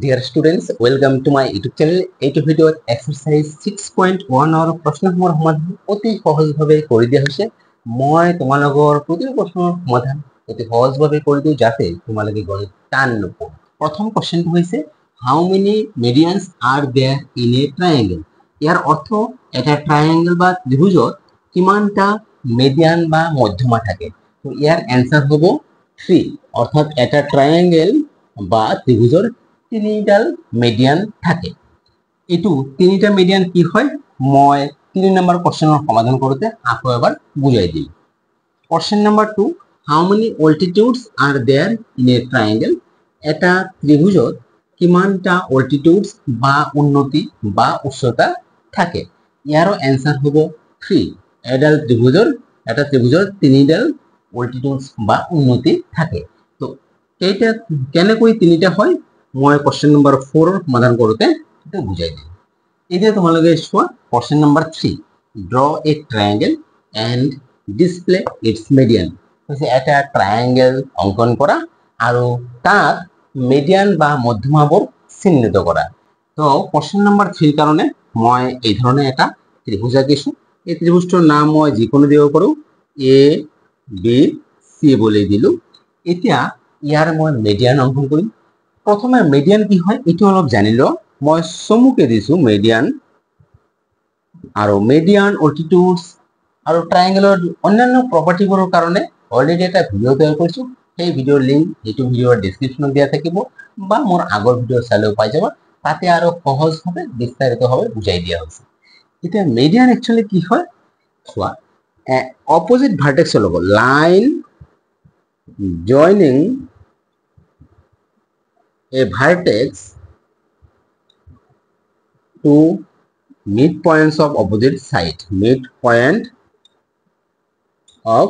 Deer students welcome to my YouTube channel এইটি ভিডিওর exercise six point one প্ৰশ্নসমূহৰ সমাধান অতি সহজভাৱে কৰি দিয়া হৈছে মই তোমালোকৰ প্ৰতিটো প্ৰশ্নৰ সমাধান অতি সহজভাৱে কৰি দিওঁ যাতে তোমালোকে গণিত টান নোপোৱা প্ৰথম কুৱেশ্যনটো হৈছে how many medians are there in a triangle ইয়াৰ অৰ্থ এটা ট্ৰাইংগেল বা ত্ৰিভুজত কিমানটা মেডিয়ান বা মধ্যমা থাকে ইয়াৰ এনচাৰ হ'ব থ্ৰী অৰ্থাৎ এটা ট্ৰাইংগেল বা ত্ৰিভুজৰ তিনিডাল মেডিয়ান থাকে এইটো তিনিটা মেডিয়ান কি হয় মই তিনি নাম্বাৰ কোৱেশ্যনৰ সমাধান কৰোঁতে আকৌ এবাৰ বুজাই দিম question number two how many altitudes are there in a triangle এটা ত্ৰিভুজত কিমানটা অল্টিটিউডছ বা উন্নতি বা উচ্চতা থাকে ইয়াৰো এনচাৰ হ'ব থ্ৰী এডাল ত্ৰিভুজৰ এটা ত্ৰিভুজৰ তিনিডাল অল্টিটিউডছ বা উন্নতি থাকে তো কেইটা কেনেকৈ তিনিটা হয় মই কোশ্চেন নাম্বার ফোর সমাধান কৰোঁতে বুজাই দিম এতিয়া তোমালোকে চোৱা question number three draw a triangle and display its median হৈছে এটা ট্ৰায়েংগেল অংকন কৰা আৰু তাত মিডিয়ান বা মধ্যমাবোৰ চিহ্নিত কৰা তো কোশ্চেন নাম্বাৰ থ্ৰীৰ কাৰণে মই এই ধৰণে এটা ত্ৰিভুজ আঁকিছোঁ এই ত্ৰিভুজটোৰ নাম মই যিকোনো দিব পাৰোঁ এ বি চি বুলি দিলোঁ এতিয়া ইয়াৰ মই মিডিয়ান অংকন কৰিম প্ৰথমে মেডিয়ান কি হয় এইটো অলপ জানি লওঁ মই চমুকে দিছো মেডিয়ান আৰু মেডিয়ান অল্টিটিউডছ আৰু ট্ৰায়েংগলৰ অন্যান্য প্ৰপাৰ্টিবোৰৰ কাৰণে অলৰেডি এটা ভিডিঅ' তৈয়াৰ কৰিছোঁ সেই ভিডিঅ'ৰ লিংক এইটো ভিডিঅ'ৰ ডিছক্ৰিপশ্যনত দিয়া থাকিব বা মোৰ আগৰ ভিডিঅ' চালেও পাই যাব তাতে আৰু সহজভাৱে বিস্তাৰিতভাৱে বুজাই দিয়া হৈছে এতিয়া মেডিয়ান একচুৱেলি কি হয় চোৱা অপজিট ভাৰ্টেক্সৰ লগত line joining a vertex to meet points of opposite side meet point of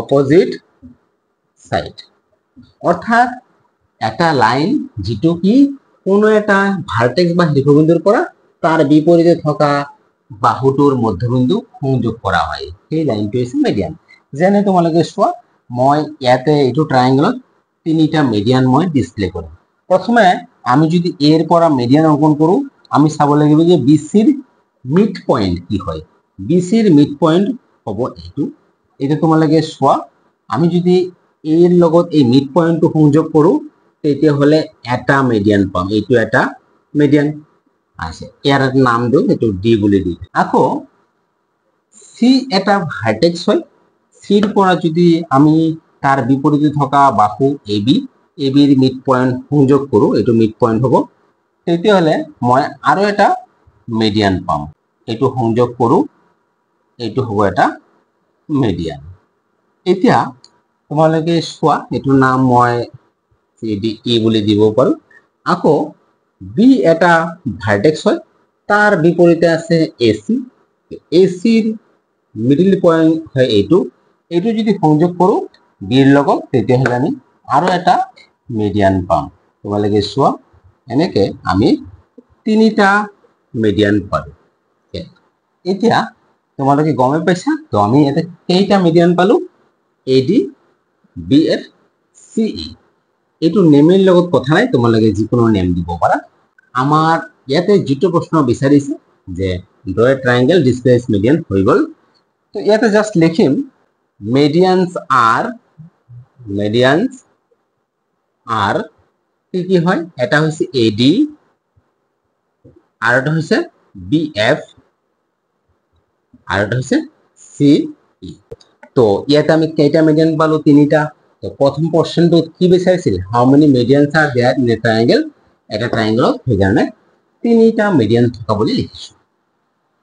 opposite side অর্থাৎ একটা লাইন যেটু কি কোনো একটা ভার্টেক্স বা শীর্ষবিন্দুর পৰা তার বিপরীতে থকা বাহুটোৰ মধ্যবিন্দু সংযোগ কৰা হয় সেই লাইনটো হৈছে মিডিয়ান যেনে তোমালোকে চোৱা মই ইয়াতে এইটো ট্ৰায়েংগলত তিনিটা মিডিয়ান মই ডিছপ্লে কৰিম প্রথমে আমি যদি এ এর পর মিডিয়ান অঙ্কন করু আমি চাব লাগিব যে বিসির মিড পয়েন্ট কি হয় বিসির মিড পয়েন্ট হ'ব এইটো এইটো তোমালোকে চোৱা আমি যদি এর লগত এই মিড পয়েন্ট সংযোগ কৰোঁ হলে এটা মিডিয়ান পাম এইটো এটা মিডিয়ান আছে ইয়াৰ নাম দিওঁ সেইটো ডি বলে দি আকো সি এটা ভাৰ্টেক্স হয় চিৰ পৰা যদি আমি তার বিপরীতে থাকা বাহু এ বি এবিৰ মিড পইণ্ট সংযোগ কৰোঁ এইটো মিড পইণ্ট হ'ব তেতিয়াহ'লে মই আৰু এটা মেডিয়ান পাম এইটো সংযোগ কৰোঁ এইটো হ'ব এটা মেডিয়ান এতিয়া তোমালোকে চোৱা এইটোৰ নাম মই ডি ই e বুলি দিব পাৰোঁ আকৌ বি এটা ভাৰ্টেক্স হয় তাৰ বিপৰীতে আছে এ চি এ চিৰ মিডিল পইণ্ট হয় এইটো এইটো যদি সংযোগ কৰোঁ বিৰ লগত তেতিয়াহ'লে আমি আৰু এটা মিডিয়ান পাম তোমালোকে চোৱা এনেকৈ আমি তিনিটা মিডিয়ান পালোঁ এতিয়া তোমালোকে গমে পাইছা তো আমি ইয়াতে কেইটা মিডিয়ান পালোঁ A D B F C E এইটো নেমেৰ লগত কথা নাই তোমালোকে যিকোনো নেম দিব পাৰা আমাৰ ইয়াতে যিটো প্ৰশ্ন বিচাৰিছে যে draw a triangle displays median হৈ গ'ল তো ইয়াতে জাষ্ট লিখিম medians are medians আর কি কি হয় এটা হয়েছে এডি আর এটা হয়েছে বিএফ আর এটা হয়েছে সি e. তো ইয়াতে আমি কেটা মিডিয়ান পালো তিনটা তো প্রথম কোশ্চেনটা কি বিচাৰিছিল how many medians are there in a triangle এটা ট্রায়াঙ্গেল সেইকাৰণে তিনিটা মিডিয়ান থকা বুলি লিখিছো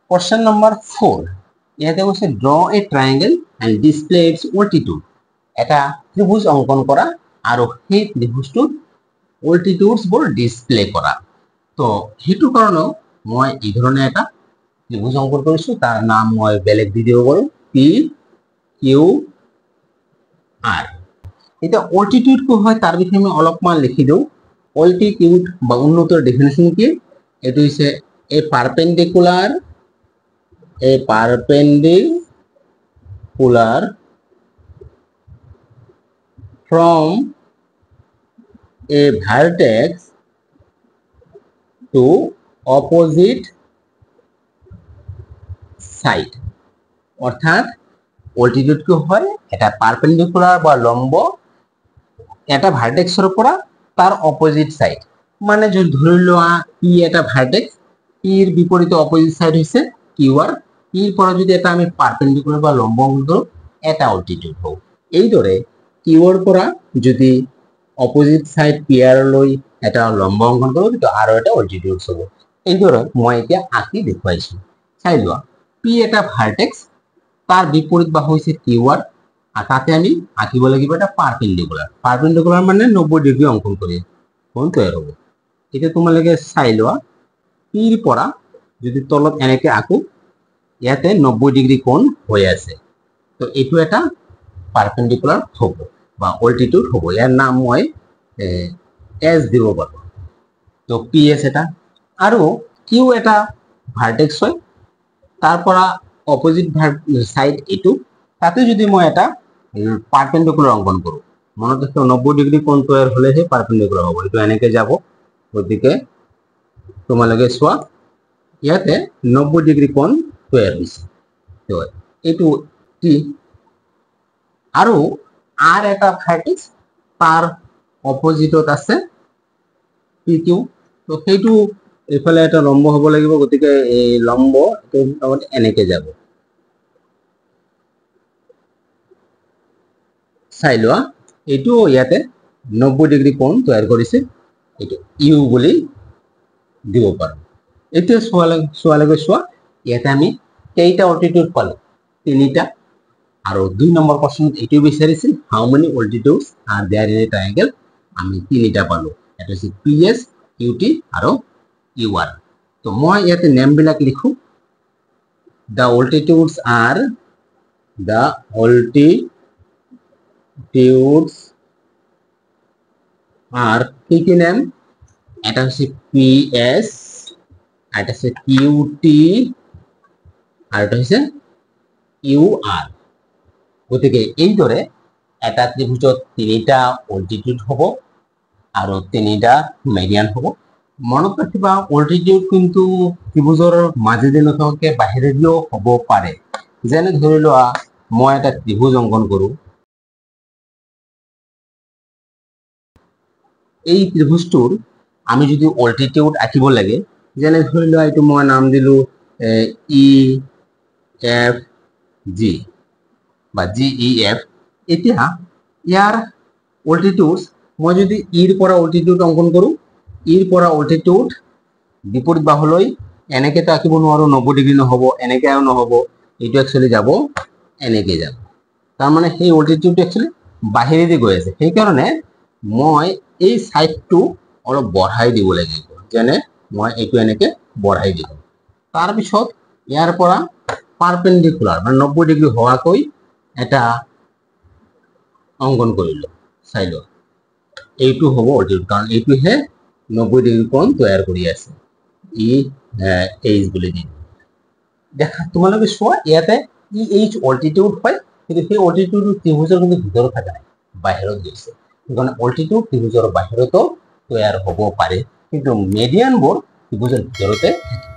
কোশ্চেন নম্বৰ ফ'ৰ ইয়াতে কৈছে draw a triangle and display its altitude এটা ত্ৰিভুজ অংকন কৰা আৰু সেই ত্রিভুজটোত অল্টিটিউডসবোৰ ডিছপ্লে কৰা তো সেইটো কাৰণেও মই এই ধৰণে এটা ত্ৰিভুজ অংকন কৰিছোঁ তাৰ নাম মই বেলেগ দি দিব পাৰোঁ পি কিউ আৰ এতিয়া অল্টিটিউড কি হয় তাৰ বিষয়ে আমি অলপমান লিখি দিওঁ অল্টিটিউড বা উন্নত ডেফিনেশ্যন কি এইটো হৈছে a perpendicular a perpendicular from a vertex to opposite side অর্থাৎ অল্টিটিউড কি হয় এটা পারপেন্ডিকুলার বা লম্ব এটা ভার্টেক্সের উপর তার অপোজিট সাইড মানে যদি ধরে লওয়া ই এটা ভার্টেক্স পি এর বিপরীতে অপোজিট সাইড হইছে কিউ আর পি এর পরে যদি এটা আমি পারপেন্ডিকুলার বা লম্ব অঙ্কন এটা অল্টিটিউড হোক এই ধরে কিউর পরা যদি অপজিট সাইড পিয়ার লৈ এটা লম্ব অংকন করব তো আরো এটা অলজিডিউস হবে এইদরে মই এটা আকি দেখাইছো চাই লওয়া পি এটা ভার্টেক্স তার বিপরীত বাহু হইছে টি ওয়ার্ড আর তাতে আমি আকিব লাগিব এটা পারপেন্ডিকুলার পারপেন্ডিকুলার মানে 90 ডিগ্রি অঙ্কন করি কোন তো এরব এটা তোমার লাগে চাই লোৱা পি এৰ পড়া যদি তলত এনেকে আকু ইয়াতে 90 ডিগ্ৰি কোণ হৈ আছে তো এটু এটা পাৰপেন্ডিকুলাৰ হবে বা অল্টিটিউড হব এর নাম মই এস দিব পাৰো তো পি এছ এটা আৰু কিউ এটা ভাৰ্টেক্স হয় তাৰ পৰা অপজিট চাইড এইটো তাতে যদি মই এটা পাৰ্পেণ্ডিকুলাৰ অংকন কৰোঁ মনত ৰাখিব নব্বৈ ডিগ্ৰী কোণ তৈয়াৰ হ'লেহে পাৰ্পেণ্ডিকুলাৰ হ'ব এইটো এনেকৈ যাব গতিকে তোমালোকে চোৱা ইয়াতে নব্বৈ ডিগ্ৰী কোণ তৈয়াৰ হৈছে তো এইটো টি আৰু আর এটা ফ্যাটিস তার অপজিটত আছে PQ তো সেইটো এফালে এটা লম্ব হব লাগিব গতিকে এই লম্ব এনেকে যাব চাই লোৱা এইটো ইয়াতে নব্বৈ ডিগ্ৰী কোণ তৈয়াৰ কৰিছে এইটো ইউ বুলি দিব পাৰোঁ এতিয়া চোৱালৈ চোৱালৈকে চোৱা ইয়াতে আমি কেইটা অলটিটিউড পালোঁ তিনিটা আৰু দুই নম্বৰ প্ৰশ্নত এইটো বিচাৰিছিল how many altitudes are there in a triangle আমি তিনিটা পালোঁ এটা হৈছে পি এছ ইউ টি আৰু ইউ আৰ তো মই ইয়াতে নেমবিলাক লিখোঁ দ্য অল্টিটিউডছ আৰ দ্য অল্টিটিউডছ আর কি কি নেম এটা হচ্ছে পি আর এটা হচ্ছে কিউটি আর এটা হচ্ছে ইউআর গতিকে এই এটা ত্রিভুজত তিনিটা অল্টিটিউড হব আৰু তিনিটা মেডিয়ান হব মনত ৰাখিবা অল্টিটিউড কিন্তু ত্ৰিভুজৰ মাজেদি নথকাকে বাহিৰেদিও হ'ব পাৰে যেনে ধৰি লোৱা মই এটা ত্ৰিভুজ অংকন কৰোঁ এই ত্ৰিভুজটোৰ আমি যদি অল্টিটিউড আঁকিব লাগে যেনে ধৰি লোৱা এইটো মই নাম দিলোঁ ই এফ জি বা জিইএফ e এতিয়া ইয়াৰ অল্টিটিউড মই যদি ইৰ e পৰা অল্টিটিউড অংকন কৰোঁ ইৰ e পৰা অল্টিটিউড বিপৰীত বাহুলৈ এনেকৈ তো আঁকিব নোৱাৰোঁ নব্বৈ ডিগ্ৰী নহ'ব এনেকৈ আৰু নহ'ব এইটো একচুৱেলি যাব এনেকে যাব তাৰমানে সেই অল্টিটিউডটো একচুৱেলি বাহিৰেদি গৈ আছে সেইকাৰণে মই এই ছাইডটো অলপ বঢ়াই দিব লাগিব যেনে মই এইটো এনেকৈ বঢ়াই দিলোঁ তাৰপিছত ইয়াৰ পৰা পাৰপেণ্ডিকুলাৰ মানে নব্বৈ ডিগ্ৰী হোৱাকৈ এটা অঙ্কন করিল চাইল এইটো হ'ব অল্টিটিউড কাৰণ এইটোহে নব্বৈ ডিগ্ৰী কোণ তৈয়াৰ কৰি আছে ই এইচ বুলি দিম দেখা তোমালোকে চোৱা ইয়াতে ই এইচ অল্টিটিউড হয় কিন্তু সেই অল্টিটিউড ত্ৰিভুজৰ কিন্তু ভিতৰত থকা নাই বাহিৰত গৈছে সেইকাৰণে অল্টিটিউড ত্ৰিভুজৰ বাহিৰতো তৈয়াৰ হ'ব পাৰে কিন্তু মেডিয়ানবোৰ ত্ৰিভুজৰ ভিতৰতে থাকে